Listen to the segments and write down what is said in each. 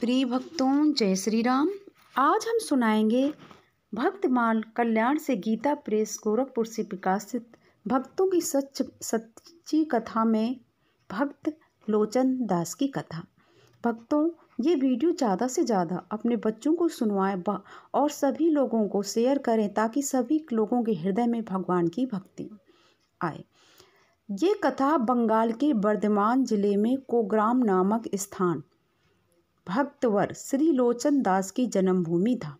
प्रिय भक्तों जय श्री राम आज हम सुनाएंगे भक्तमाल कल्याण से गीता प्रेस गोरखपुर से प्रकाशित भक्तों की सच सच्ची कथा में भक्त लोचन दास की कथा भक्तों ये वीडियो ज़्यादा से ज़्यादा अपने बच्चों को सुनवाएं और सभी लोगों को शेयर करें ताकि सभी लोगों के हृदय में भगवान की भक्ति आए ये कथा बंगाल के बर्धमान जिले में कोग्राम नामक स्थान भक्तवर श्री लोचनदास की जन्मभूमि था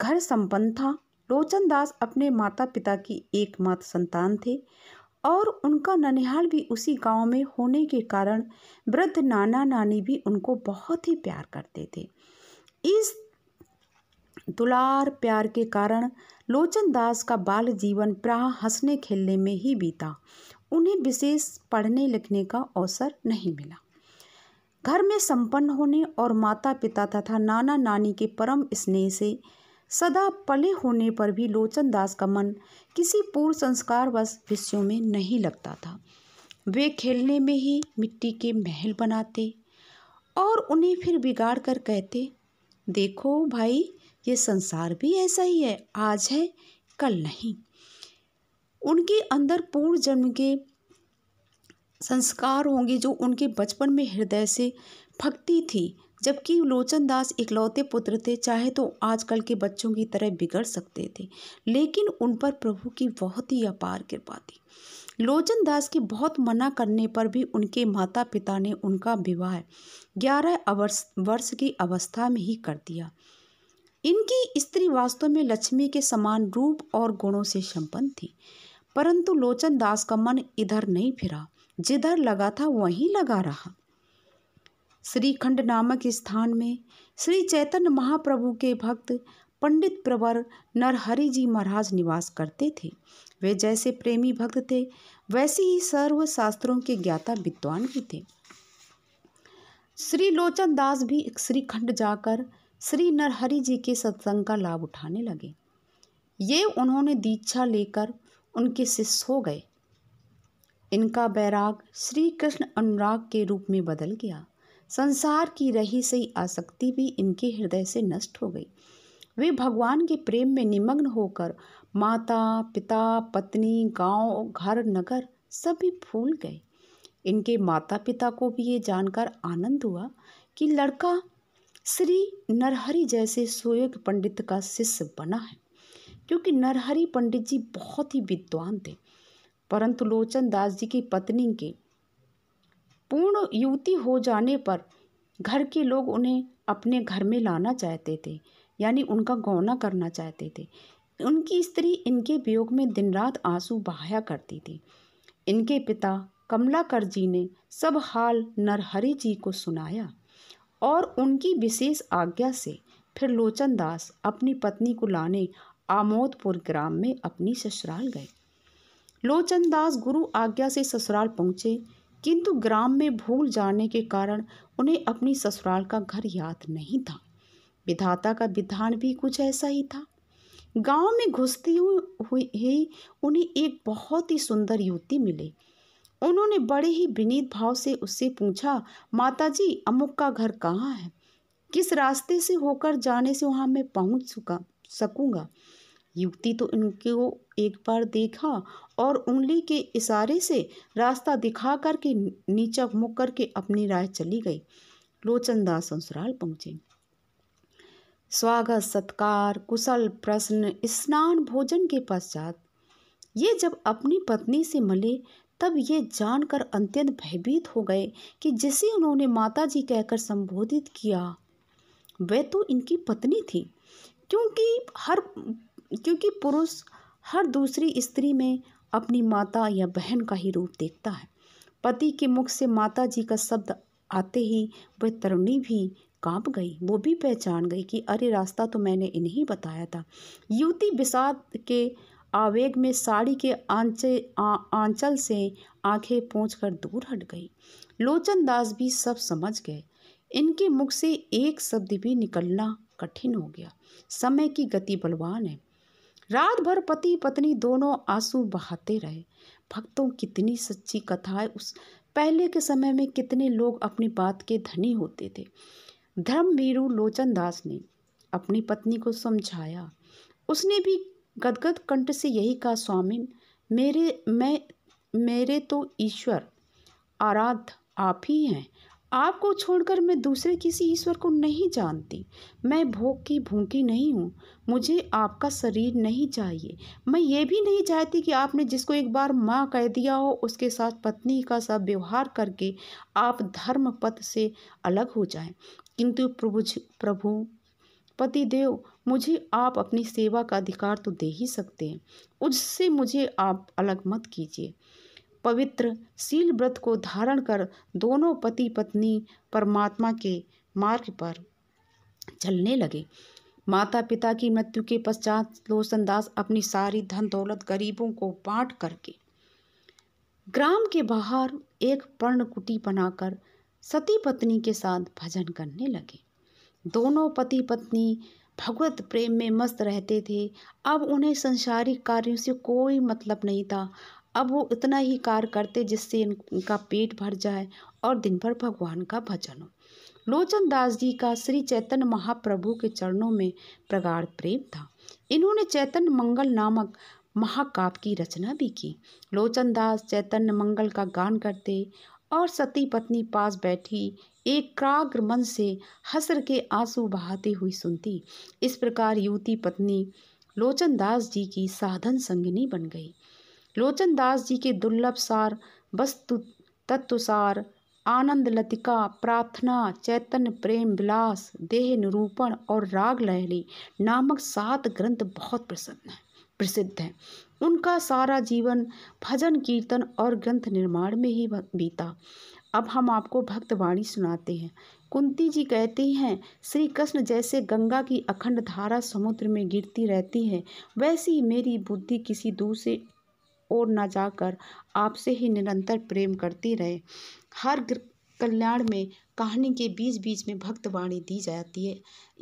घर संपन्न था लोचनदास अपने माता पिता की एकमात्र संतान थे और उनका ननिहाल भी उसी गांव में होने के कारण वृद्ध नाना नानी भी उनको बहुत ही प्यार करते थे इस दुलार प्यार के कारण लोचनदास का बाल जीवन प्राय हंसने खेलने में ही बीता उन्हें विशेष पढ़ने लिखने का अवसर नहीं मिला घर में संपन्न होने और माता पिता तथा नाना नानी के परम स्नेह से सदा पले होने पर भी लोचनदास का मन किसी पूर्व संस्कार व विषयों में नहीं लगता था वे खेलने में ही मिट्टी के महल बनाते और उन्हें फिर बिगाड़ कर कहते देखो भाई ये संसार भी ऐसा ही है आज है कल नहीं उनके अंदर पूर्ण जन्म के संस्कार होंगे जो उनके बचपन में हृदय से भक्ति थी जबकि लोचनदास इकलौते पुत्र थे चाहे तो आजकल के बच्चों की तरह बिगड़ सकते थे लेकिन उन पर प्रभु की बहुत ही अपार कृपा थी लोचनदास के बहुत मना करने पर भी उनके माता पिता ने उनका विवाह ग्यारह वर्ष की अवस्था में ही कर दिया इनकी स्त्री वास्तव में लक्ष्मी के समान रूप और गुणों से संपन्न थी परंतु लोचनदास का मन इधर नहीं फिरा जिधर लगा था वहीं लगा रहा श्रीखंड नामक स्थान में श्री चैतन्य महाप्रभु के भक्त पंडित प्रवर नरहरि जी महाराज निवास करते थे वे जैसे प्रेमी भक्त थे वैसे ही सर्व शास्त्रों के ज्ञाता विद्वान भी थे श्री लोचन दास भी श्रीखंड जाकर श्री नरहरि जी के सत्संग का लाभ उठाने लगे ये उन्होंने दीक्षा लेकर उनके शिष्य हो गए इनका बैराग श्री कृष्ण अनुराग के रूप में बदल गया संसार की रही सही आसक्ति भी इनके हृदय से नष्ट हो गई वे भगवान के प्रेम में निमग्न होकर माता पिता पत्नी गांव घर नगर सभी भूल गए इनके माता पिता को भी ये जानकर आनंद हुआ कि लड़का श्री नरहरि जैसे सुयोग पंडित का शिष्य बना है क्योंकि नरहरि पंडित जी बहुत ही विद्वान थे परंतु लोचन दास जी की पत्नी के पूर्ण युवती हो जाने पर घर के लोग उन्हें अपने घर में लाना चाहते थे यानी उनका गौना करना चाहते थे उनकी स्त्री इनके वियोग में दिन रात आंसू बहाया करती थी इनके पिता कमलाकर जी ने सब हाल नरहरि जी को सुनाया और उनकी विशेष आज्ञा से फिर लोचन दास अपनी पत्नी को लाने आमोदपुर ग्राम में अपनी ससुराल गए लोचनदास गुरु आज्ञा से ससुराल पहुंचे किंतु ग्राम में भूल जाने के कारण उन्हें अपनी ससुराल का घर याद नहीं था विधाता का विधान भी कुछ ऐसा ही था गांव में घुसती हुई ही उन्हें एक बहुत ही सुंदर युवती मिली उन्होंने बड़े ही विनीत भाव से उससे पूछा माताजी अमुक का घर कहाँ है किस रास्ते से होकर जाने से वहाँ मैं पहुँच चुका सकूँगा युवती तो इनको एक बार देखा और उंगली के इशारे से रास्ता दिखा करके नीचा मुँह करके अपनी राय चली गई लोचनदास ससुराल पहुंचे स्वागत सत्कार कुशल प्रश्न स्नान भोजन के पश्चात ये जब अपनी पत्नी से मिले तब ये जानकर अत्यंत भयभीत हो गए कि जिसे उन्होंने माता जी कहकर संबोधित किया वह तो इनकी पत्नी थी क्योंकि हर क्योंकि पुरुष हर दूसरी स्त्री में अपनी माता या बहन का ही रूप देखता है पति के मुख से माता जी का शब्द आते ही वह तरुणी भी कांप गई वो भी पहचान गई कि अरे रास्ता तो मैंने इन्हें बताया था युवती विषाद के आवेग में साड़ी के आंचे आ, आंचल से आंखें पहुँच कर दूर हट गई लोचनदास भी सब समझ गए इनके मुख से एक शब्द भी निकलना कठिन हो गया समय की गति बलवान है रात भर पति पत्नी दोनों आंसू बहाते रहे भक्तों कितनी सच्ची कथाएं उस पहले के समय में कितने लोग अपनी बात के धनी होते थे धर्मवीरु लोचनदास ने अपनी पत्नी को समझाया उसने भी गदगद कंठ से यही कहा स्वामी मेरे मैं मेरे तो ईश्वर आराध आप ही हैं आपको छोड़कर मैं दूसरे किसी ईश्वर को नहीं जानती मैं भोग की भूखी नहीं हूँ मुझे आपका शरीर नहीं चाहिए मैं ये भी नहीं चाहती कि आपने जिसको एक बार माँ कह दिया हो उसके साथ पत्नी का सब व्यवहार करके आप धर्म पथ से अलग हो जाए किंतु प्रभु प्रभु पति देव मुझे आप अपनी सेवा का अधिकार तो दे ही सकते हैं उससे मुझे आप अलग मत कीजिए पवित्र शील व्रत को धारण कर दोनों पति पत्नी परमात्मा के मार्ग पर चलने लगे माता पिता की मृत्यु के पश्चात लोसन दास अपनी सारी धन दौलत गरीबों को बांट करके ग्राम के बाहर एक पर्णकुटी बनाकर सती पत्नी के साथ भजन करने लगे दोनों पति पत्नी भगवत प्रेम में मस्त रहते थे अब उन्हें संसारिक कार्यों से कोई मतलब नहीं था अब वो इतना ही कार्य करते जिससे इनका पेट भर जाए और दिन भर भगवान का भजन हो लोचन दास जी का श्री चैतन्य महाप्रभु के चरणों में प्रगाढ़ प्रेम था इन्होंने चैतन्य मंगल नामक महाकाव्य की रचना भी की लोचन दास चैतन्य मंगल का गान करते और सती पत्नी पास बैठी एक क्राग्र मन से हसर के आंसू बहाते हुई सुनती इस प्रकार युवती पत्नी लोचन दास जी की साधन संगनी बन गई लोचनदास जी के दुर्लभ सार वस्तु तत्वसार आनंद लतिका प्रार्थना चैतन्य प्रेम विलास देह निरूपण और राग लहरी नामक सात ग्रंथ बहुत प्रसन्न हैं प्रसिद्ध हैं उनका सारा जीवन भजन कीर्तन और ग्रंथ निर्माण में ही बीता अब हम आपको भक्तवाणी सुनाते हैं कुंती जी कहती हैं श्री कृष्ण जैसे गंगा की अखंड धारा समुद्र में गिरती रहती है वैसी मेरी बुद्धि किसी दूसरे ओर न जाकर आपसे ही निरंतर प्रेम करती रहे हर कल्याण में कहानी के बीच बीच में भक्त वाणी दी जाती है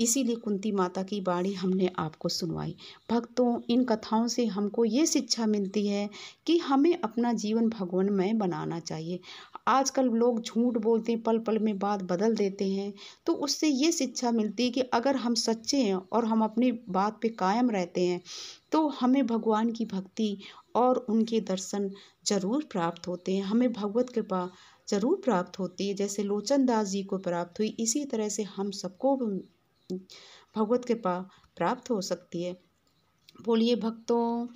इसीलिए कुंती माता की वाणी हमने आपको सुनवाई भक्तों इन कथाओं से हमको ये शिक्षा मिलती है कि हमें अपना जीवन भगवानमय बनाना चाहिए आजकल लोग झूठ बोलते हैं पल पल में बात बदल देते हैं तो उससे ये शिक्षा मिलती है कि अगर हम सच्चे हैं और हम अपनी बात पे कायम रहते हैं तो हमें भगवान की भक्ति और उनके दर्शन जरूर प्राप्त होते हैं हमें भगवत कृपा जरूर प्राप्त होती है जैसे लोचन दास जी को प्राप्त हुई इसी तरह से हम सबको भगवत कृपा प्राप्त हो सकती है बोलिए भक्तों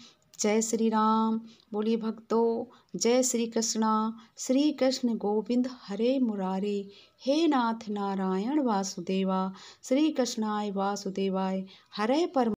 जय श्री राम बोलिए भक्तों जय श्री कृष्णा श्री कृष्ण गोविंद हरे मुरारे हे नाथ नारायण वासुदेवा श्री कृष्णाय वासुदेवाय हरे परम